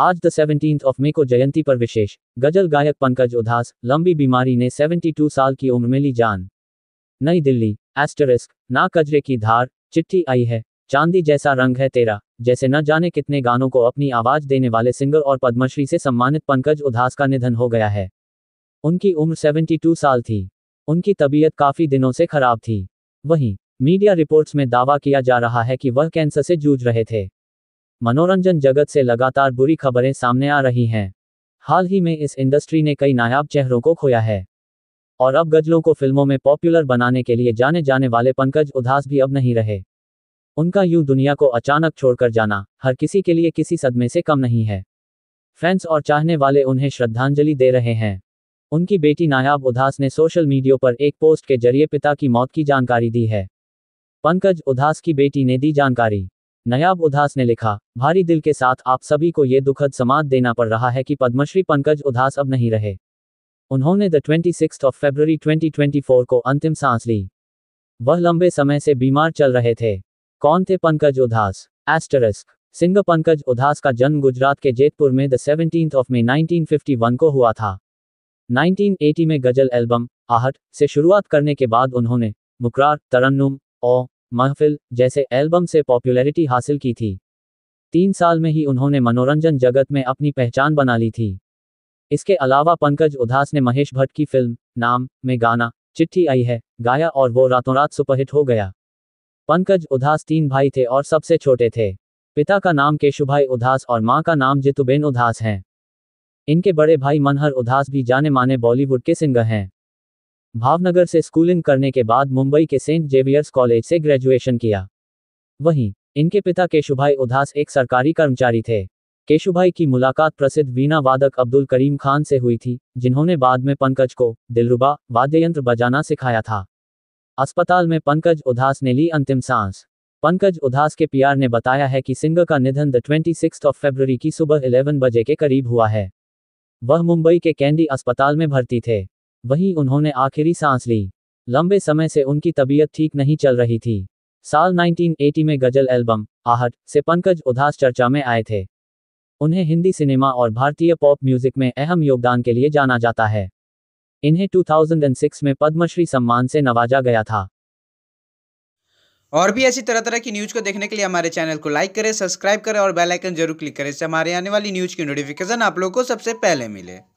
आज the seventeen of May को जयंती पर विशेष गजल गायक पंकज उदास लंबी बीमारी ने 72 साल की उम्र में ली जान नई दिल्ली एस्टरिस्क ना कजरे की धार चिट्ठी आई है चांदी जैसा रंग है तेरा जैसे न जाने कितने गानों को अपनी आवाज देने वाले सिंगर और पद्मश्री से सम्मानित पंकज उदास का निधन हो गया है उनकी उम्र 72 साल थी उनकी तबीयत काफी दिनों से खराब थी वहीं मीडिया रिपोर्ट्स में दावा किया जा रहा है कि वह कैंसर से जूझ रहे थे मनोरंजन जगत से लगातार बुरी खबरें सामने आ रही हैं हाल ही में इस इंडस्ट्री ने कई नायाब चेहरों को खोया है और अब गजलों को फिल्मों में पॉपुलर बनाने के लिए जाने जाने वाले पंकज उदास भी अब नहीं रहे उनका यूं दुनिया को अचानक छोड़कर जाना हर किसी के लिए किसी सदमे से कम नहीं है फैंस और चाहने वाले उन्हें श्रद्धांजलि दे रहे हैं उनकी बेटी नायाब उदास ने सोशल मीडिया पर एक पोस्ट के जरिए पिता की मौत की जानकारी दी है पंकज उदास की बेटी ने दी जानकारी नयाब उदास ने लिखा भारी दिल के साथ आप सभी को ये दुखद समाध देना पड़ रहा है कि पद्मश्री पंकज उदास अब नहीं रहे उन्होंने the twenty six of February 2024 को अंतिम सांस ली वह लंबे समय से बीमार चल रहे थे कौन थे पंकज उदास एस्टरिस्क सिंह पंकज उदास का जन्म गुजरात के जेतपुर में the seventeen of fifty one को हुआ था 1980 में गजल एल्बम आहट से शुरुआत करने के बाद उन्होंने मुकरार तरन्नुम ओ महफिल जैसे एल्बम से पॉपुलैरिटी हासिल की थी तीन साल में ही उन्होंने मनोरंजन जगत में अपनी पहचान बना ली थी इसके अलावा पंकज उदास ने महेश भट्ट की फिल्म नाम में गाना चिट्ठी आई है गाया और वो रातों रात सुपरहिट हो गया पंकज उदास तीन भाई थे और सबसे छोटे थे पिता का नाम केशुभाई उदास और माँ का नाम जितुबेन उदास हैं इनके बड़े भाई मनहर उदास भी जाने माने बॉलीवुड के सिंगर हैं भावनगर से स्कूलिंग करने के बाद मुंबई के सेंट जेवियर्स कॉलेज से ग्रेजुएशन किया वहीं इनके पिता केशुभाई उदास एक सरकारी कर्मचारी थे केशुभाई की मुलाकात प्रसिद्ध वीणा वादक अब्दुल करीम खान से हुई थी जिन्होंने बाद में पंकज को दिलरुबा वाद्ययंत्र बजाना सिखाया था अस्पताल में पंकज उदास ने ली अंतिम सांस पंकज उदास के पीआर ने बताया है कि सिंह का निधन the twenty six of February की सुबह 11 बजे के करीब हुआ है वह मुंबई के कैंडी अस्पताल में भर्ती थे वहीं उन्होंने आखिरी सांस ली लंबे समय से उनकी तबीयत ठीक नहीं चल रही थी साल 1980 में गजल एल्बम आहट से पंकज उदास चर्चा में आए थे उन्हें हिंदी सिनेमा और भारतीय पॉप म्यूजिक में अहम योगदान के लिए जाना जाता है इन्हें 2006 में पद्मश्री सम्मान से नवाजा गया था और भी ऐसी तरह तरह की न्यूज को देखने के लिए हमारे चैनल को लाइक करें सब्सक्राइब करें और बेल आइकन जरूर क्लिक करें इससे हमारे आने वाली न्यूज की नोटिफिकेशन आप लोगों को सबसे पहले मिले